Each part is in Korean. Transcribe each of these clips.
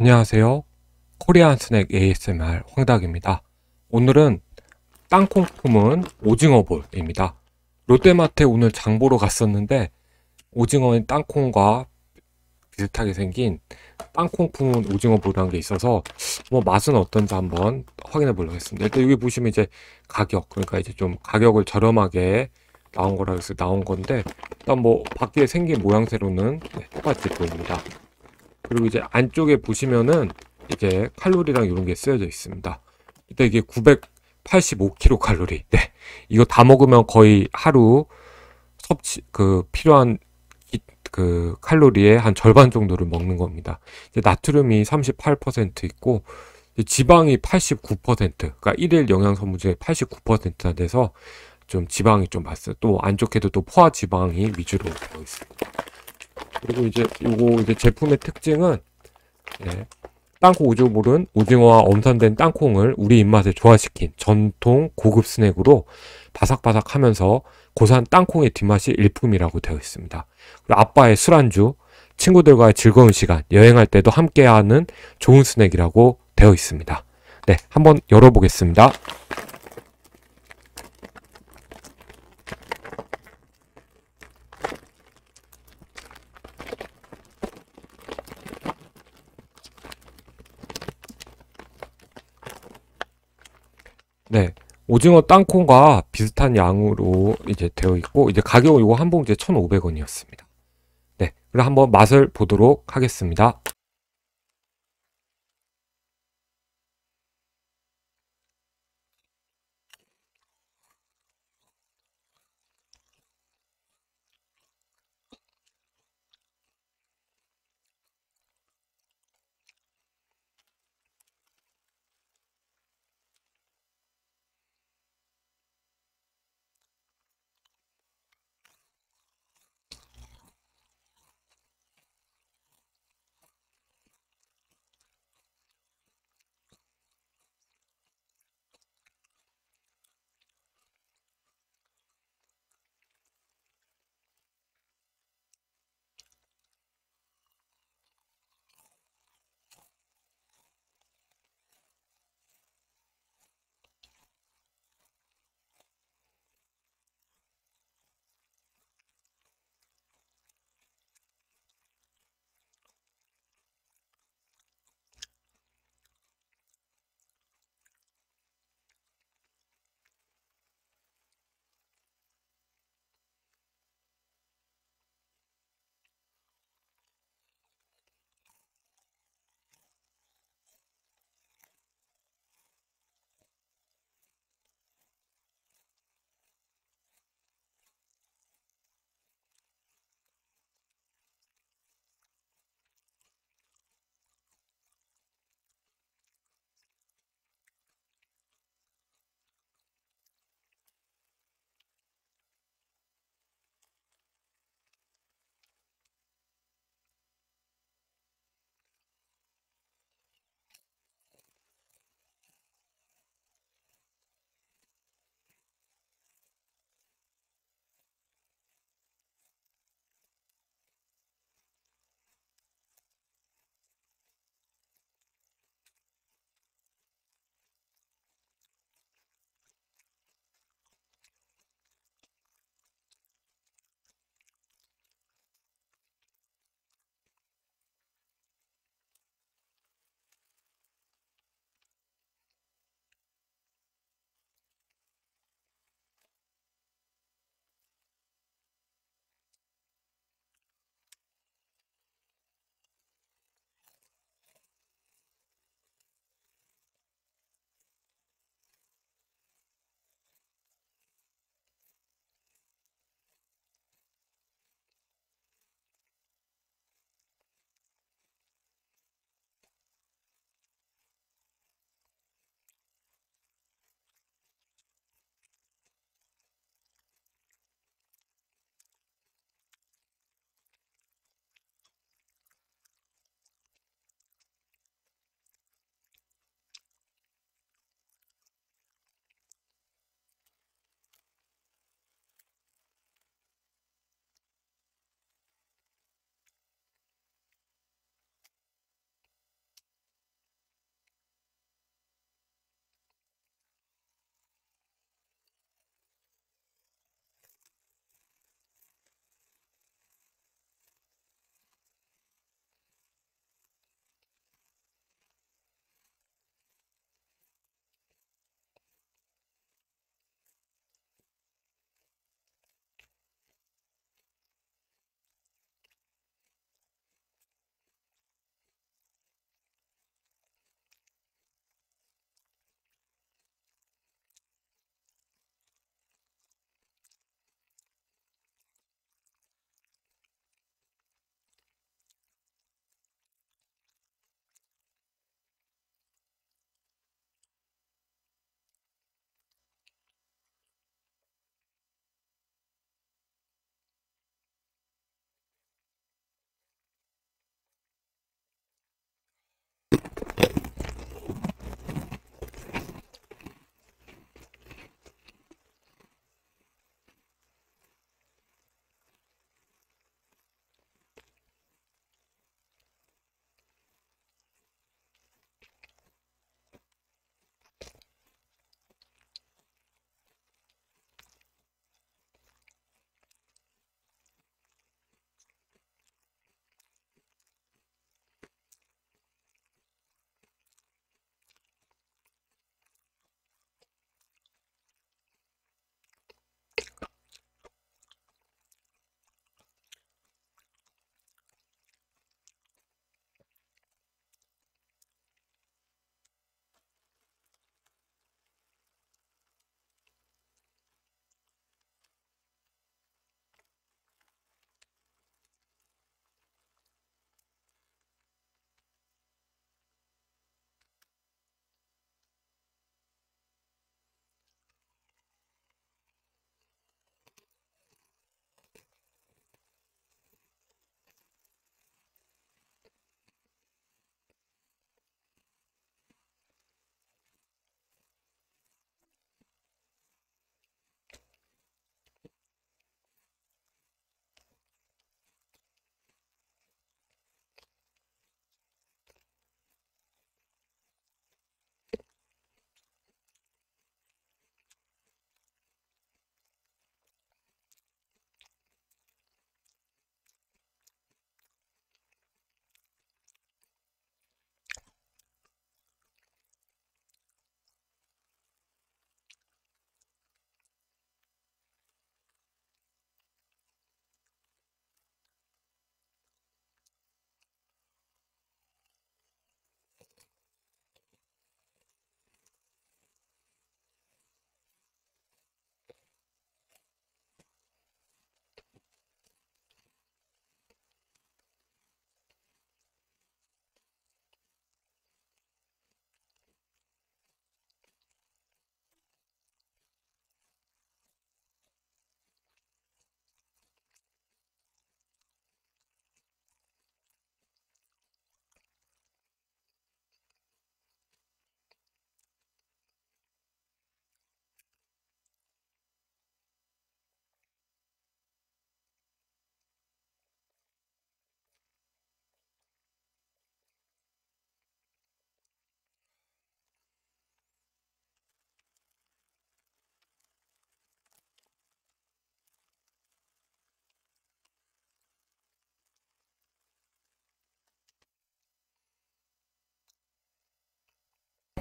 안녕하세요. 코리안 스낵 ASMR 황닭입니다. 오늘은 땅콩 품은 오징어볼입니다. 롯데마트에 오늘 장보러 갔었는데 오징어인 땅콩과 비슷하게 생긴 땅콩 품은 오징어볼이라는 게 있어서 뭐 맛은 어떤지 한번 확인해 보려고 했습니다. 일단 여기 보시면 이제 가격 그러니까 이제 좀 가격을 저렴하게 나온 거라 해서 나온 건데 일단 뭐 밖에 생긴 모양새로는 네, 똑같이 보입니다. 그리고 이제 안쪽에 보시면은 이게 칼로리랑 이런 게 쓰여져 있습니다. 일단 이게 985kcal. 네. 이거 다 먹으면 거의 하루 섭취, 그 필요한 그 칼로리의 한 절반 정도를 먹는 겁니다. 이제 나트륨이 38% 있고 지방이 89% 그러니까 일일 영양 성분중에 89%나 돼서 좀 지방이 좀 많습니다. 또안 좋게도 또 포화 지방이 위주로 되어 있습니다. 그리고 이제 요거 이제 제품의 특징은 예, 땅콩 우주물은 오징어와 엄선된 땅콩을 우리 입맛에 조화시킨 전통 고급 스낵으로 바삭바삭하면서 고산 땅콩의 뒷맛이 일품이라고 되어 있습니다. 그리고 아빠의 술안주, 친구들과의 즐거운 시간, 여행할 때도 함께하는 좋은 스낵이라고 되어 있습니다. 네, 한번 열어보겠습니다. 네. 오징어 땅콩과 비슷한 양으로 이제 되어 있고 이제 가격은 이거 한 봉지에 1,500원이었습니다. 네. 그럼 한번 맛을 보도록 하겠습니다.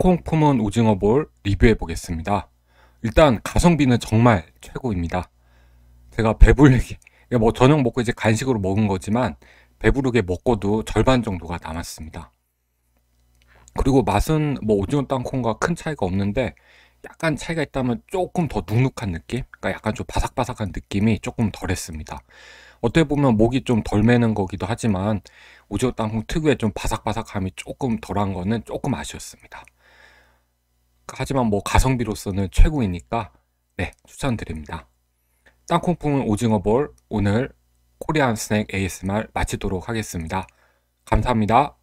콩콩 품은 오징어 볼 리뷰해 보겠습니다. 일단 가성비는 정말 최고입니다. 제가 배불리게 뭐 저녁 먹고 이제 간식으로 먹은 거지만 배부르게 먹고도 절반 정도가 남았습니다. 그리고 맛은 뭐 오징어 땅콩과 큰 차이가 없는데 약간 차이가 있다면 조금 더 눅눅한 느낌? 그러니까 약간 좀 바삭바삭한 느낌이 조금 덜했습니다. 어떻게 보면 목이 좀 덜 매는 거기도 하지만 오징어 땅콩 특유의 좀 바삭바삭함이 조금 덜한 거는 조금 아쉬웠습니다. 하지만 뭐 가성비로서는 최고이니까 네 추천드립니다. 땅콩풍은 오징어볼 오늘 코리안 스낵 ASMR 마치도록 하겠습니다. 감사합니다.